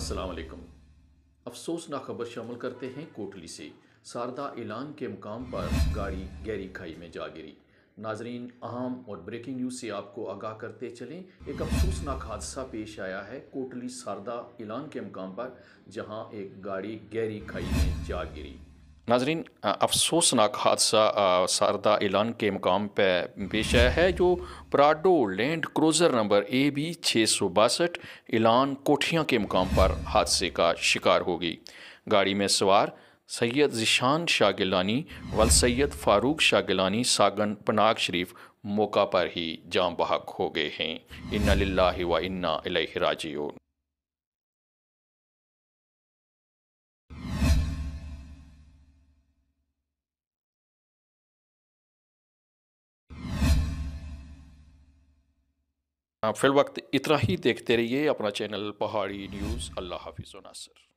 असलकम अफसोसना खबर शामिल करते हैं कोटली से शारदा ऐलान के मुकाम पर गाड़ी गहरी खाई में जा गिरी नाजरीन अहम और ब्रेकिंग न्यूज़ से आपको आगाह करते चलें एक अफसोसनाक हादसा पेश आया है कोटली शारदा ऐलान के मुकाम पर जहां एक गाड़ी गहरी खाई में जा गिरी नाजरीन अफसोसनाक हादसा सारदा ऐलान के मकाम पर पेश आया है जो Prado land cruiser number A B छः सौ बासठ ऐलान कोठियाँ के मकाम पर हादसे का शिकार हो गई गाड़ी में सवार सैयद जिशान गिलानी वल सैयद फ़ारूक शाह गिलानी सागन पनाग शरीफ मौका पर ही जाम बहक हो गए हैं इन्ना लाही व इन्ना राजीन आप फिल वक्त इतना ही देखते रहिए अपना चैनल पहाड़ी न्यूज़ अल्लाह हाफिज़ नासर